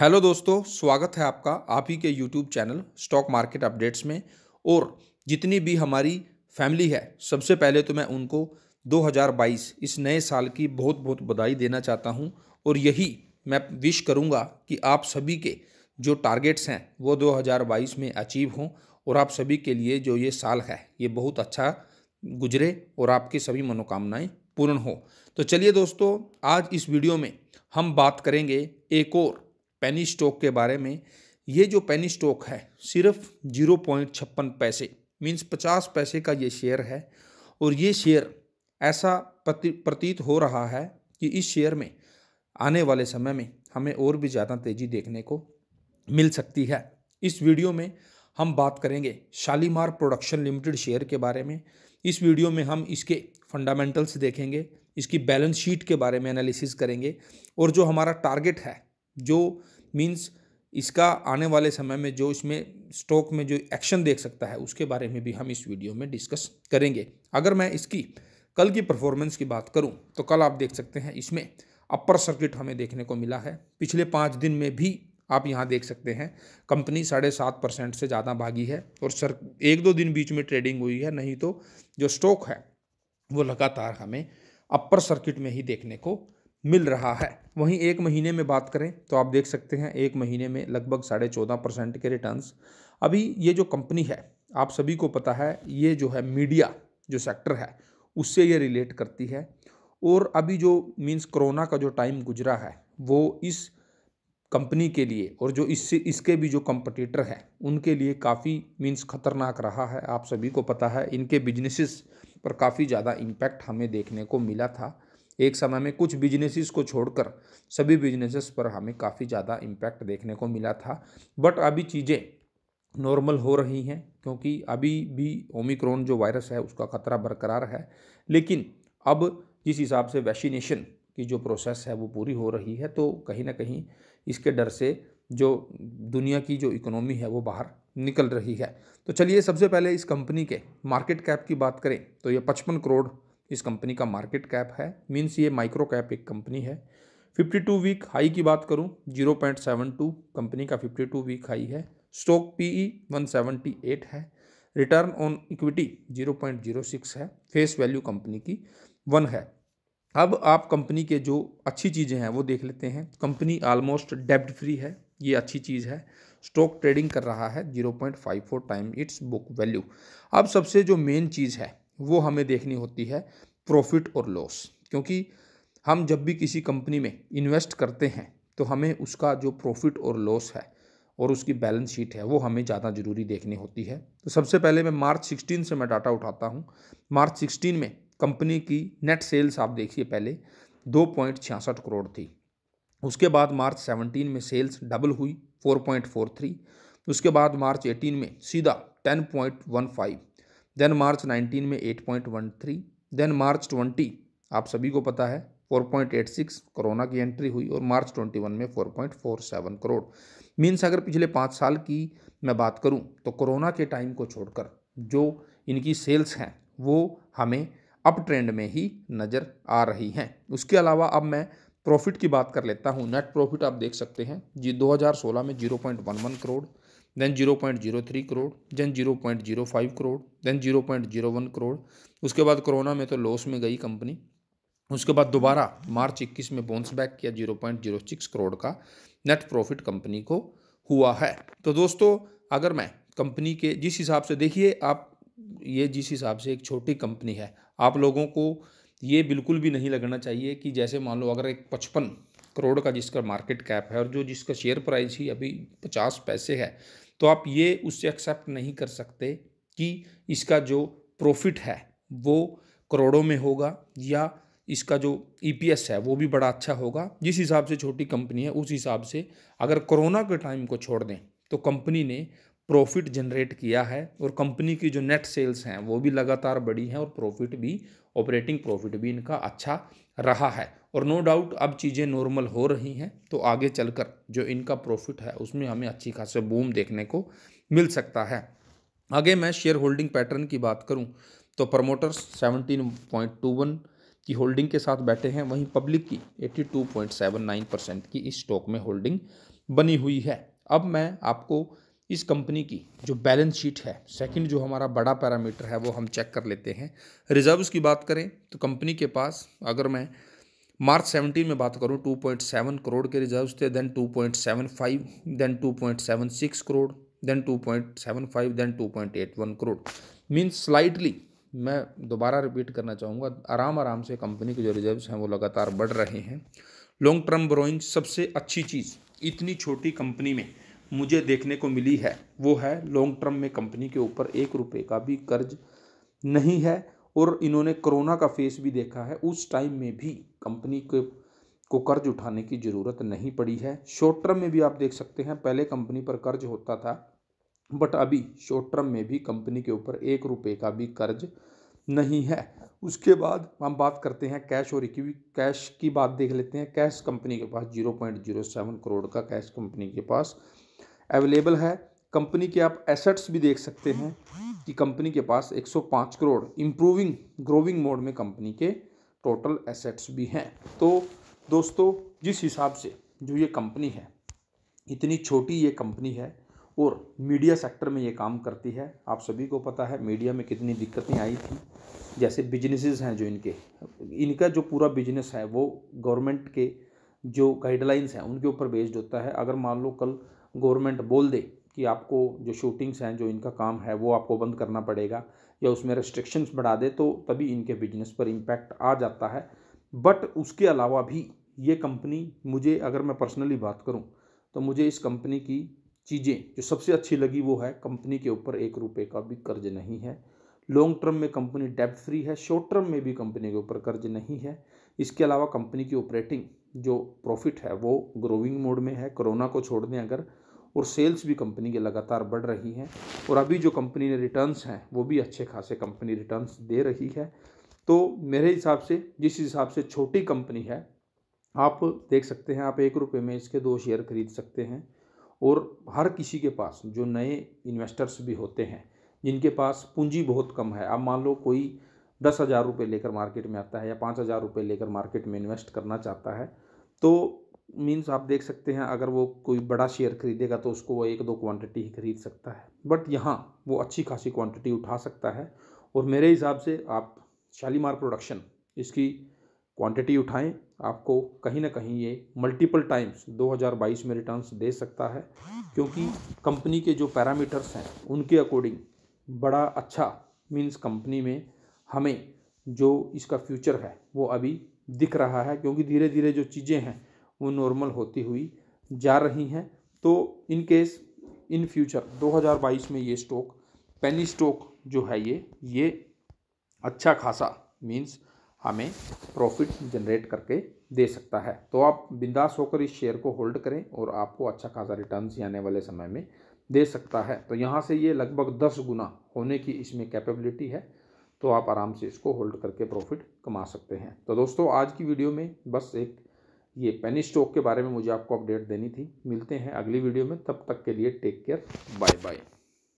hello दोस्तों स्वागत है आपका आप ही के YouTube channel stock market updates में और जितनी भी हमारी फैमिली है सबसे पहले तो मैं उनको 2022 इस नए साल की बहुत बहुत बधाई देना चाहता हूं और यही मैं विश करूंगा कि आप सभी के जो टारगेट्स हैं वो 2022 में अचीव हों और आप सभी के लिए जो ये साल है ये बहुत अच्छा गुजरे और आपकी सभी मनोकामनाएँ पूर्ण हो तो चलिए दोस्तों आज इस वीडियो में हम बात करेंगे एक और पेनी स्टॉक के बारे में ये जो पेनी स्टॉक है सिर्फ जीरो पॉइंट छप्पन पैसे मीन्स पचास पैसे का ये शेयर है और ये शेयर ऐसा प्रतीत हो रहा है कि इस शेयर में आने वाले समय में हमें और भी ज़्यादा तेज़ी देखने को मिल सकती है इस वीडियो में हम बात करेंगे शालीमार प्रोडक्शन लिमिटेड शेयर के बारे में इस वीडियो में हम इसके फंडामेंटल्स देखेंगे इसकी बैलेंस शीट के बारे में एनालिसिस करेंगे और जो हमारा टारगेट है जो मीन्स इसका आने वाले समय में जो इसमें स्टॉक में जो एक्शन देख सकता है उसके बारे में भी हम इस वीडियो में डिस्कस करेंगे अगर मैं इसकी कल की परफॉर्मेंस की बात करूं तो कल आप देख सकते हैं इसमें अपर सर्किट हमें देखने को मिला है पिछले पाँच दिन में भी आप यहाँ देख सकते हैं कंपनी साढ़े सात परसेंट से ज़्यादा भागी है और सर एक दो दिन बीच में ट्रेडिंग हुई है नहीं तो जो स्टॉक है वो लगातार हमें अपर सर्किट में ही देखने को मिल रहा है वहीं एक महीने में बात करें तो आप देख सकते हैं एक महीने में लगभग साढ़े चौदह परसेंट के रिटर्न्स अभी ये जो कंपनी है आप सभी को पता है ये जो है मीडिया जो सेक्टर है उससे ये रिलेट करती है और अभी जो मीन्स कोरोना का जो टाइम गुजरा है वो इस कंपनी के लिए और जो इससे इसके भी जो कंपटीटर हैं उनके लिए काफ़ी मीन्स खतरनाक रहा है आप सभी को पता है इनके बिजनेसिस पर काफ़ी ज़्यादा इम्पैक्ट हमें देखने को मिला था एक समय में कुछ बिजनेसिस को छोड़कर सभी बिजनेसेस पर हमें काफ़ी ज़्यादा इम्पैक्ट देखने को मिला था बट अभी चीज़ें नॉर्मल हो रही हैं क्योंकि अभी भी ओमिक्रॉन जो वायरस है उसका खतरा बरकरार है लेकिन अब जिस हिसाब से वैक्सीनेशन की जो प्रोसेस है वो पूरी हो रही है तो कहीं ना कहीं इसके डर से जो दुनिया की जो इकोनॉमी है वो बाहर निकल रही है तो चलिए सबसे पहले इस कंपनी के मार्केट कैप की बात करें तो ये पचपन करोड़ इस कंपनी का मार्केट कैप है मीन्स ये माइक्रो कैप एक कंपनी है 52 वीक हाई की बात करूं 0.72 कंपनी का 52 वीक हाई है स्टॉक पीई 178 है रिटर्न ऑन इक्विटी 0.06 है फेस वैल्यू कंपनी की वन है अब आप कंपनी के जो अच्छी चीज़ें हैं वो देख लेते हैं कंपनी ऑलमोस्ट डेब्ट फ्री है ये अच्छी चीज़ है स्टॉक ट्रेडिंग कर रहा है 0.54 टाइम इट्स बुक वैल्यू अब सबसे जो मेन चीज़ है वो हमें देखनी होती है प्रॉफिट और लॉस क्योंकि हम जब भी किसी कंपनी में इन्वेस्ट करते हैं तो हमें उसका जो प्रॉफिट और लॉस है और उसकी बैलेंस शीट है वो हमें ज़्यादा ज़रूरी देखनी होती है तो सबसे पहले मैं मार्च सिक्सटीन से मैं डाटा उठाता हूँ मार्च सिक्सटीन में कंपनी की नेट सेल्स आप देखिए पहले दो पॉइंट छियासठ करोड़ थी उसके बाद मार्च सेवनटीन में सेल्स डबल हुई फोर पॉइंट फोर थ्री उसके बाद मार्च एटीन में सीधा ten point one five then March 19 में 8.13 देन मार्च 20 आप सभी को पता है 4.86 कोरोना की एंट्री हुई और मार्च 21 में 4.47 करोड़ मीन्स अगर पिछले पाँच साल की मैं बात करूं तो कोरोना के टाइम को छोड़कर जो इनकी सेल्स हैं वो हमें अप ट्रेंड में ही नज़र आ रही हैं उसके अलावा अब मैं प्रॉफिट की बात कर लेता हूँ नेट प्रॉफिट आप देख सकते हैं जी 2016 में 0.11 crore then zero point zero three crore then zero point zero five crore then zero point zero one crore उसके बाद कोरोना में तो लॉस में गई कंपनी उसके बाद दोबारा मार्च इक्कीस में बोन्स बैक किया zero point zero six crore का नेट प्रॉफिट कंपनी को हुआ है तो दोस्तों अगर मैं कंपनी के जिस हिसाब से देखिए आप ये जिस हिसाब से एक छोटी कंपनी है आप लोगों को ये बिल्कुल भी नहीं लगना चाहिए कि जैसे मान लो अगर एक पचपन करोड़ का जिसका मार्केट कैप है और जो जिसका शेयर प्राइस ही अभी पचास पैसे है तो आप ये उससे एक्सेप्ट नहीं कर सकते कि इसका जो प्रॉफिट है वो करोड़ों में होगा या इसका जो ई e है वो भी बड़ा अच्छा होगा जिस हिसाब से छोटी कंपनी है उस हिसाब से अगर कोरोना के टाइम को छोड़ दें तो कंपनी ने प्रॉफिट जनरेट किया है और कंपनी की जो नेट सेल्स हैं वो भी लगातार बढ़ी हैं और प्रॉफिट भी ऑपरेटिंग प्रॉफिट भी इनका अच्छा रहा है और नो डाउट अब चीज़ें नॉर्मल हो रही हैं तो आगे चलकर जो इनका प्रॉफिट है उसमें हमें अच्छी खास बूम देखने को मिल सकता है आगे मैं शेयर होल्डिंग पैटर्न की बात करूं तो प्रमोटर्स 17.21 की होल्डिंग के साथ बैठे हैं वहीं पब्लिक की 82.79 परसेंट की इस स्टॉक में होल्डिंग बनी हुई है अब मैं आपको इस कंपनी की जो बैलेंस शीट है सेकंड जो हमारा बड़ा पैरामीटर है वो हम चेक कर लेते हैं रिजर्व्स की बात करें तो कंपनी के पास अगर मैं मार्च 17 में बात करूँ 2.7 करोड़ के रिजर्व थे then 2.75 then 2.76 crore then 2.75 then 2.81 crore mean slightly मैं दोबारा रिपीट करना चाहूँगा आराम आराम से कंपनी के जो रिजर्व्स हैं वो लगातार बढ़ रहे हैं लॉन्ग टर्म ब्रोइंग सबसे अच्छी चीज़ इतनी छोटी कंपनी में मुझे देखने को मिली है वो है लॉन्ग टर्म में कंपनी के ऊपर एक रुपये का भी कर्ज नहीं है और इन्होंने कोरोना का फेस भी देखा है उस टाइम में भी कंपनी के को कर्ज उठाने की ज़रूरत नहीं पड़ी है शॉर्ट टर्म में भी आप देख सकते हैं पहले कंपनी पर कर्ज होता था बट अभी शॉर्ट टर्म में भी कंपनी के ऊपर एक रुपये का भी कर्ज नहीं है उसके बाद हम बात करते हैं कैश और इक्वी कैश की बात देख लेते हैं कैश कंपनी के पास zero point zero seven crore का कैश कंपनी के पास अवेलेबल है कंपनी के आप एसेट्स भी देख सकते हैं कि कंपनी के पास 105 करोड़ इम्प्रूविंग ग्रोविंग मोड में कंपनी के टोटल एसेट्स भी हैं तो दोस्तों जिस हिसाब से जो ये कंपनी है इतनी छोटी ये कंपनी है और मीडिया सेक्टर में ये काम करती है आप सभी को पता है मीडिया में कितनी दिक्कतें आई थी जैसे बिजनेसेस हैं जो इनके इनका जो पूरा बिजनेस है वो गवर्नमेंट के जो गाइडलाइंस हैं उनके ऊपर बेस्ड होता है अगर मान लो कल गवर्नमेंट बोल दे कि आपको जो शूटिंग्स हैं जो इनका काम है वो आपको बंद करना पड़ेगा या उसमें रेस्ट्रिक्शंस बढ़ा दे तो तभी इनके बिजनेस पर इम्पैक्ट आ जाता है बट उसके अलावा भी ये कंपनी मुझे अगर मैं पर्सनली बात करूँ तो मुझे इस कंपनी की चीज़ें जो सबसे अच्छी लगी वो है कंपनी के ऊपर एक रुपये का भी कर्ज नहीं है लॉन्ग टर्म में कंपनी डेप फ्री है शॉर्ट टर्म में भी कंपनी के ऊपर कर्ज नहीं है इसके अलावा कंपनी की ऑपरेटिंग जो प्रॉफिट है वो ग्रोविंग मोड में है कोरोना को छोड़ दें अगर और सेल्स भी कंपनी के लगातार बढ़ रही हैं और अभी जो कंपनी ने रिटर्न्स हैं वो भी अच्छे खासे कंपनी रिटर्न्स दे रही है तो मेरे हिसाब से जिस हिसाब से छोटी कंपनी है आप देख सकते हैं आप एक रुपये में इसके दो शेयर खरीद सकते हैं और हर किसी के पास जो नए इन्वेस्टर्स भी होते हैं जिनके पास पूंजी बहुत कम है अब मान लो कोई दस हज़ार रुपये लेकर मार्केट में आता है या पाँच हज़ार रुपये लेकर मार्केट में इन्वेस्ट करना चाहता है तो मीन्स आप देख सकते हैं अगर वो कोई बड़ा शेयर खरीदेगा तो उसको वो एक दो क्वांटिटी ही खरीद सकता है बट यहाँ वो अच्छी खासी क्वांटिटी उठा सकता है और मेरे हिसाब से आप शालीमार प्रोडक्शन इसकी क्वांटिटी उठाएं आपको कहीं ना कहीं ये मल्टीपल टाइम्स 2022 में रिटर्न्स दे सकता है क्योंकि कंपनी के जो पैरामीटर्स हैं उनके अकॉर्डिंग बड़ा अच्छा मीन्स कंपनी में हमें जो इसका फ्यूचर है वो अभी दिख रहा है क्योंकि धीरे धीरे जो चीज़ें हैं वो नॉर्मल होती हुई जा रही हैं तो इन केस इन फ्यूचर 2022 में ये स्टॉक पेनी स्टॉक जो है ये ये अच्छा खासा मीन्स हमें प्रॉफिट जनरेट करके दे सकता है तो आप बिंदास होकर इस शेयर को होल्ड करें और आपको अच्छा खासा रिटर्न ही आने वाले समय में दे सकता है तो यहाँ से ये लगभग दस गुना होने की इसमें कैपेबिलिटी है तो आप आराम से इसको होल्ड करके प्रॉफिट कमा सकते हैं तो दोस्तों आज की वीडियो में बस एक ये पेनी स्टॉक के बारे में मुझे आपको अपडेट देनी थी मिलते हैं अगली वीडियो में तब तक के लिए टेक केयर बाय बाय